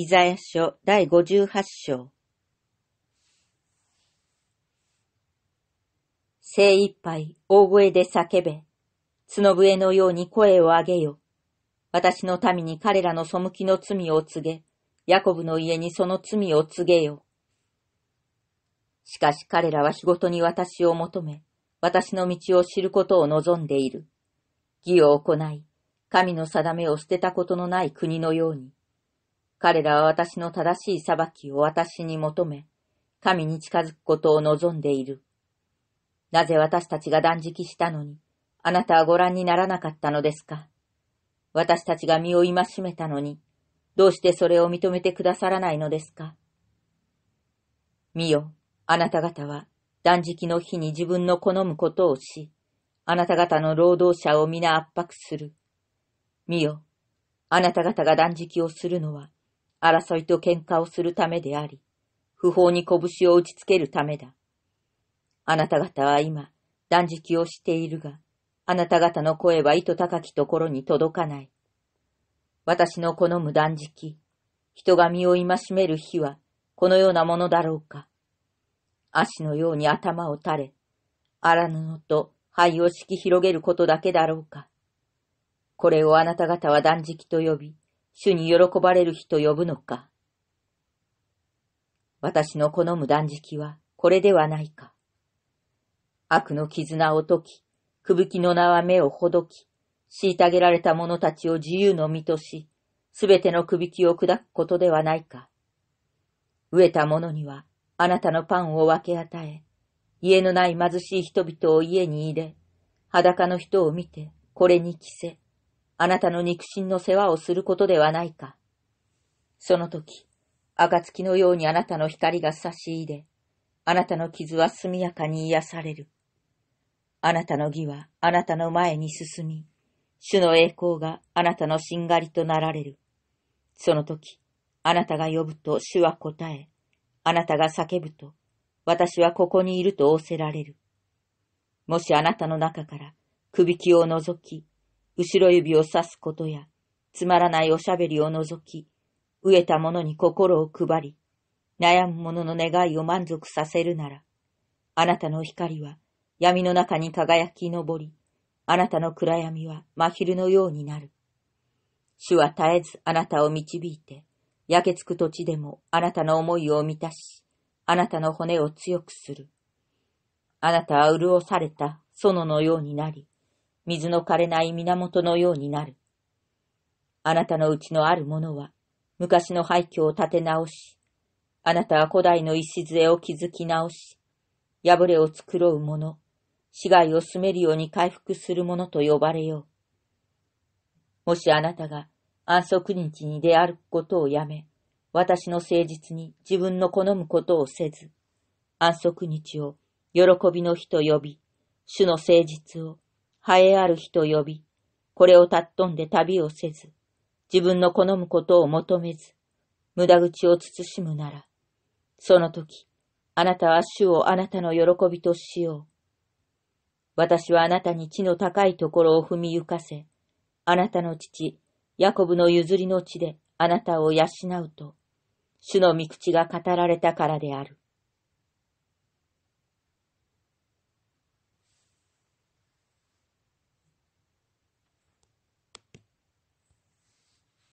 イザヤ書第五十八章。精一杯大声で叫べ。角笛のように声を上げよ。私の民に彼らの背きの罪を告げ、ヤコブの家にその罪を告げよ。しかし彼らは仕事に私を求め、私の道を知ることを望んでいる。義を行い、神の定めを捨てたことのない国のように、彼らは私の正しい裁きを私に求め、神に近づくことを望んでいる。なぜ私たちが断食したのに、あなたはご覧にならなかったのですか私たちが身を戒めたのに、どうしてそれを認めてくださらないのですか見よ、あなた方は断食の日に自分の好むことをし、あなた方の労働者を皆圧迫する。見よ、あなた方が断食をするのは、争いと喧嘩をするためであり、不法に拳を打ちつけるためだ。あなた方は今、断食をしているが、あなた方の声は糸高きところに届かない。私の好む断食、人が身を戒める日は、このようなものだろうか。足のように頭を垂れ、荒布と灰を敷き広げることだけだろうか。これをあなた方は断食と呼び、主に喜ばれる日と呼ぶのか。私の好む断食はこれではないか。悪の絆を解き、吹きの名は目をほどき、虐げられた者たちを自由の身とし、すべてのびきを砕くことではないか。飢えた者には、あなたのパンを分け与え、家のない貧しい人々を家に入れ、裸の人を見て、これに着せ、あなたの肉親の世話をすることではないか。その時、暁のようにあなたの光が差し入れ、あなたの傷は速やかに癒される。あなたの義はあなたの前に進み、主の栄光があなたのしんがりとなられる。その時、あなたが呼ぶと主は答え、あなたが叫ぶと、私はここにいると仰せられる。もしあなたの中から、くびきを除き、後ろ指を指すことや、つまらないおしゃべりを除き、飢えた者に心を配り、悩む者の願いを満足させるなら、あなたの光は闇の中に輝き昇り、あなたの暗闇は真昼のようになる。主は絶えずあなたを導いて、焼けつく土地でもあなたの思いを満たし、あなたの骨を強くする。あなたは潤された園のようになり、水の枯れない源のようになる。あなたのうちのある者は、昔の廃墟を立て直し、あなたは古代の礎を築き直し、破れを繕う者、死骸を住めるように回復する者と呼ばれよう。もしあなたが安息日に出歩くことをやめ、私の誠実に自分の好むことをせず、安息日を喜びの日と呼び、主の誠実を栄えある日と呼び、これを尊んで旅をせず、自分の好むことを求めず、無駄口を慎むなら、その時、あなたは主をあなたの喜びとしよう。私はあなたに地の高いところを踏み行かせ、あなたの父、ヤコブの譲りの地であなたを養うと、主の御口が語られたからである。